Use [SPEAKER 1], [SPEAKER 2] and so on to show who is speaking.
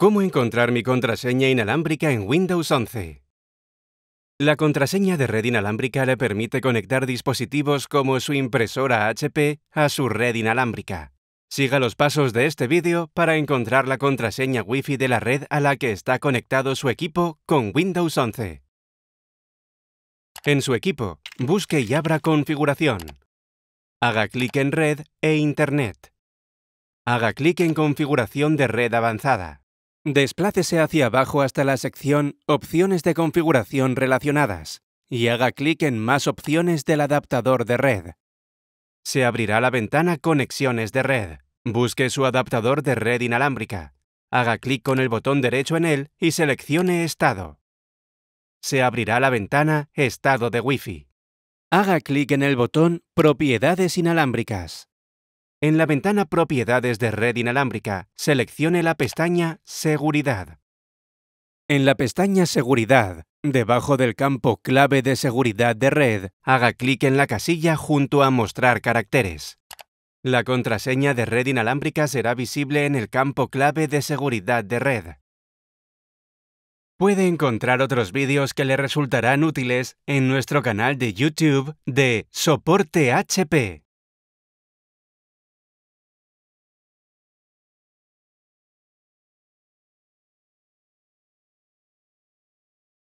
[SPEAKER 1] ¿Cómo encontrar mi contraseña inalámbrica en Windows 11? La contraseña de red inalámbrica le permite conectar dispositivos como su impresora HP a su red inalámbrica. Siga los pasos de este vídeo para encontrar la contraseña Wi-Fi de la red a la que está conectado su equipo con Windows 11. En su equipo, busque y abra Configuración. Haga clic en Red e Internet. Haga clic en Configuración de red avanzada. Desplácese hacia abajo hasta la sección Opciones de configuración relacionadas y haga clic en Más opciones del adaptador de red. Se abrirá la ventana Conexiones de red. Busque su adaptador de red inalámbrica. Haga clic con el botón derecho en él y seleccione Estado. Se abrirá la ventana Estado de Wi-Fi. Haga clic en el botón Propiedades inalámbricas. En la ventana Propiedades de red inalámbrica, seleccione la pestaña Seguridad. En la pestaña Seguridad, debajo del campo Clave de seguridad de red, haga clic en la casilla junto a Mostrar caracteres. La contraseña de red inalámbrica será visible en el campo Clave de seguridad de red. Puede encontrar otros vídeos que le resultarán útiles en nuestro canal de YouTube de Soporte
[SPEAKER 2] HP.